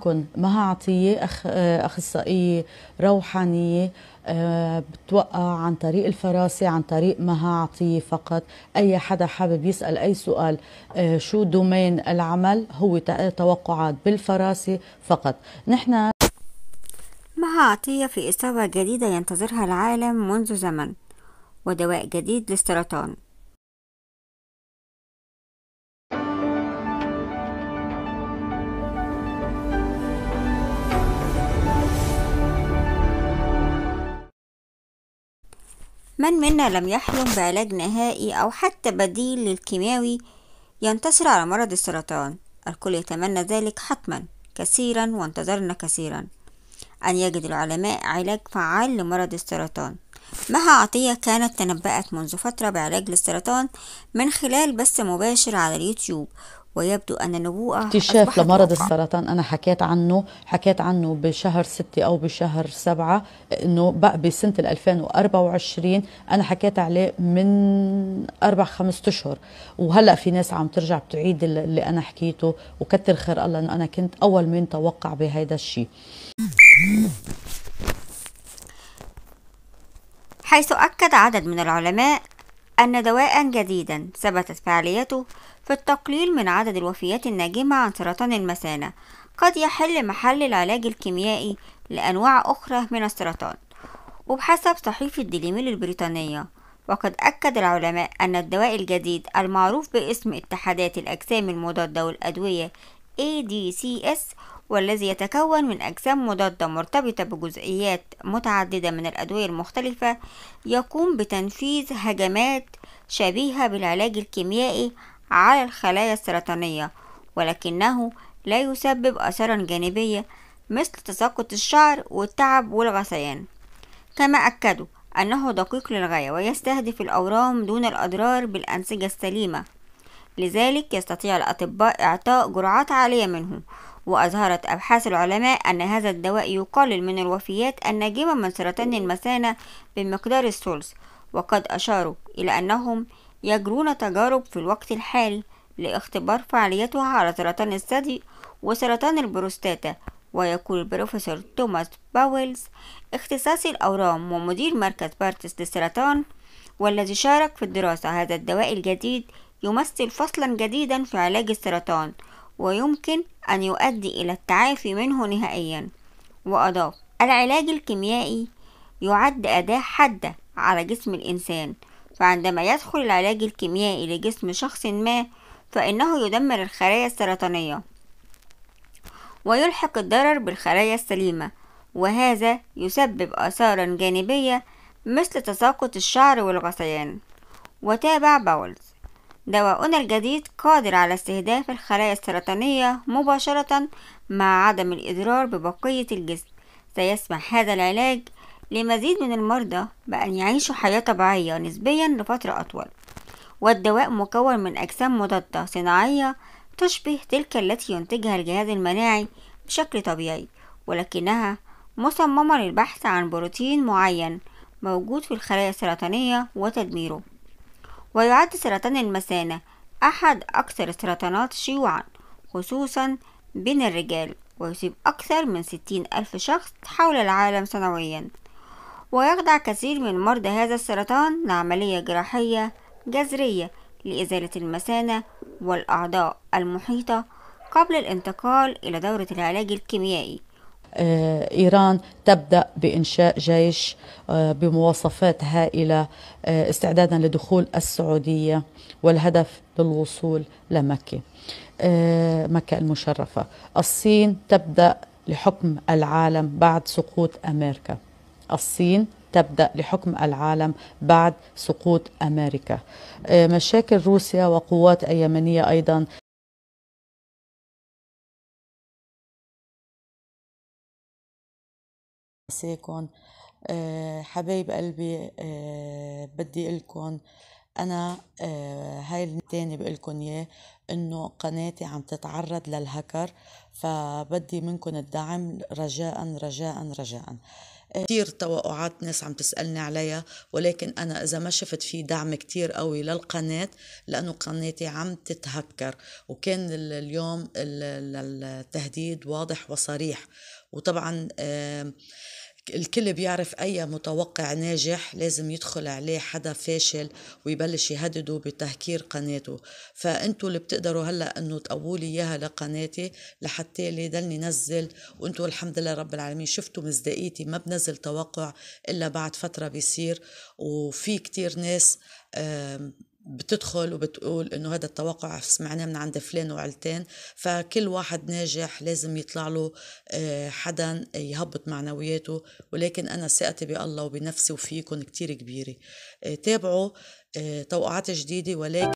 كن مها عطية أخ... أخصائية روحانية آه، بتوقع عن طريق الفراسة عن طريق مها عطية فقط أي حدا حابب يسأل أي سؤال آه، شو دومين العمل هو توقعات بالفراسة فقط نحن مها عطية في إصابة جديدة ينتظرها العالم منذ زمن ودواء جديد للسرطان من منا لم يحلم بعلاج نهائي أو حتى بديل للكيماوي ينتصر على مرض السرطان الكل يتمنى ذلك حتما كثيرا وانتظرنا كثيرا أن يجد العلماء علاج فعال لمرض السرطان مها عطية كانت تنبأت منذ فترة بعلاج للسرطان من خلال بث مباشر على اليوتيوب ويبدو أن النبوءة اكتشاف لمرض موقع. السرطان أنا حكيت عنه حكيت عنه بشهر ستة أو بشهر سبعة إنه بقى بسنة 2024 أنا حكيت عليه من أربع خمس أشهر وهلأ في ناس عم ترجع بتعيد اللي أنا حكيته وكتر خير الله إنه أنا كنت أول من توقع بهذا الشيء حيث أكد عدد من العلماء أن دواء جديدا ثبتت فعاليته في التقليل من عدد الوفيات الناجمة عن سرطان المثانة قد يحل محل العلاج الكيميائي لأنواع أخرى من السرطان وبحسب صحيفة ديليميل البريطانية وقد أكد العلماء أن الدواء الجديد المعروف باسم اتحادات الأجسام المضادة والأدوية ADCS والذي يتكون من أجسام مضادة مرتبطة بجزئيات متعددة من الأدوية المختلفة يقوم بتنفيذ هجمات شبيهة بالعلاج الكيميائي على الخلايا السرطانية ولكنه لا يسبب آثارا جانبية مثل تساقط الشعر والتعب والغثيان كما أكدوا أنه دقيق للغاية ويستهدف الأورام دون الأضرار بالأنسجة السليمة لذلك يستطيع الأطباء إعطاء جرعات عالية منه وأظهرت أبحاث العلماء أن هذا الدواء يقلل من الوفيات الناجمة من سرطان المثانة بمقدار الثلث وقد أشاروا إلى أنهم يجرون تجارب في الوقت الحالي لاختبار فعاليتها على سرطان الثدي وسرطان البروستاتا ويقول البروفيسور توماس باولز اختصاصي الأورام ومدير مركز بارتس للسرطان والذي شارك في الدراسة هذا الدواء الجديد يمثل فصلا جديدا في علاج السرطان ويمكن أن يؤدي إلى التعافي منه نهائيا وأضاف العلاج الكيميائي يعد أداة حادة على جسم الإنسان فعندما يدخل العلاج الكيميائي لجسم شخص ما فإنه يدمر الخلايا السرطانية ويلحق الضرر بالخلايا السليمة وهذا يسبب آثارا جانبية مثل تساقط الشعر والغثيان وتابع باولز دواؤنا الجديد قادر على استهداف الخلايا السرطانية مباشرة مع عدم الإضرار ببقية الجسم سيسمح هذا العلاج لمزيد من المرضى بأن يعيشوا حياة طبيعية نسبيا لفترة أطول والدواء مكون من أجسام مضادة صناعية تشبه تلك التي ينتجها الجهاز المناعي بشكل طبيعي ولكنها مصممة للبحث عن بروتين معين موجود في الخلايا السرطانية وتدميره ويعد سرطان المثانة أحد أكثر السرطانات شيوعا خصوصا بين الرجال ويصيب أكثر من ستين ألف شخص حول العالم سنويا ويخضع كثير من مرضى هذا السرطان لعملية جراحية جذرية لإزالة المثانة والأعضاء المحيطة قبل الانتقال إلى دورة العلاج الكيميائي آه، إيران تبدأ بإنشاء جيش آه، بمواصفات هائلة آه، استعدادا لدخول السعودية والهدف للوصول لمكة مكة المشرفة الصين تبدأ لحكم العالم بعد سقوط أمريكا الصين تبدأ لحكم العالم بعد سقوط أمريكا مشاكل روسيا وقوات اليمنية أيضا مساكن آه، حبايب قلبي آه، بدي لكم انا آه، هاي الثاني بقول لكم اياه انه قناتي عم تتعرض للهكر فبدي منكم الدعم رجاء رجاء رجاء كثير توقعات ناس عم تسألني عليها ولكن أنا إذا ما شفت في دعم كثير قوي للقناة لأنه قناتي عم تتهكر وكان اليوم التهديد واضح وصريح وطبعا آه الكل بيعرف أي متوقع ناجح لازم يدخل عليه حدا فاشل ويبلش يهدده بتهكير قناته فأنتوا اللي بتقدروا هلأ أنه تقووا لي إياها لقناتي لحتى اللي ضلني نزل وأنتوا الحمد لله رب العالمين شفتوا مصداقيتي ما بنزل توقع إلا بعد فترة بيصير وفي كتير ناس بتدخل وبتقول انه هذا التوقع سمعناه من عند فلان وعلتين فكل واحد ناجح لازم يطلع له آه، حدا يهبط معنوياته ولكن انا ثقتي بالله وبنفسي وفيكم كتير كبيره آه، تابعوا آه، توقعات جديده ولكن